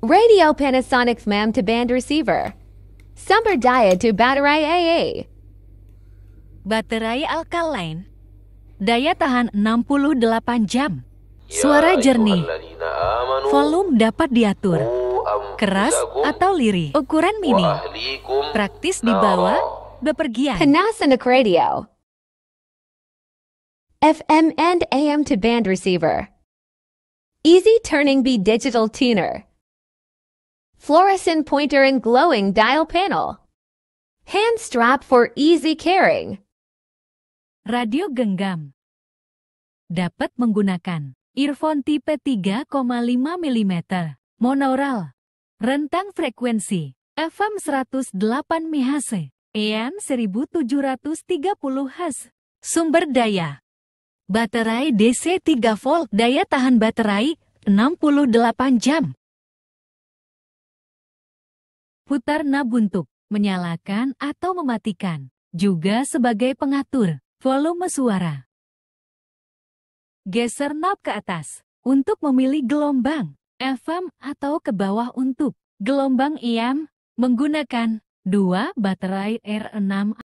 Radio Panasonic MAM to band receiver. Summer diode to battery AA. Baterai alkaline. Daya tahan 68 jam. Suara ya, jernih. Volume dapat diatur. Oh, Keras atau lirih. Ukuran mini. Praktis dibawa bepergian. Panasonic Radio. FM and AM to band receiver. Easy turning B digital tuner fluorescent pointer and glowing dial panel. Hand strap for easy carrying. Radio genggam. Dapat menggunakan earphone tipe 3,5 mm, monaural, rentang frekuensi FM 108 MHz, AM 1730 Hz. Sumber daya. Baterai DC 3 volt, daya tahan baterai 68 jam. Putar nab untuk menyalakan atau mematikan, juga sebagai pengatur volume suara. Geser knob ke atas untuk memilih gelombang FM atau ke bawah untuk gelombang IM menggunakan dua baterai R6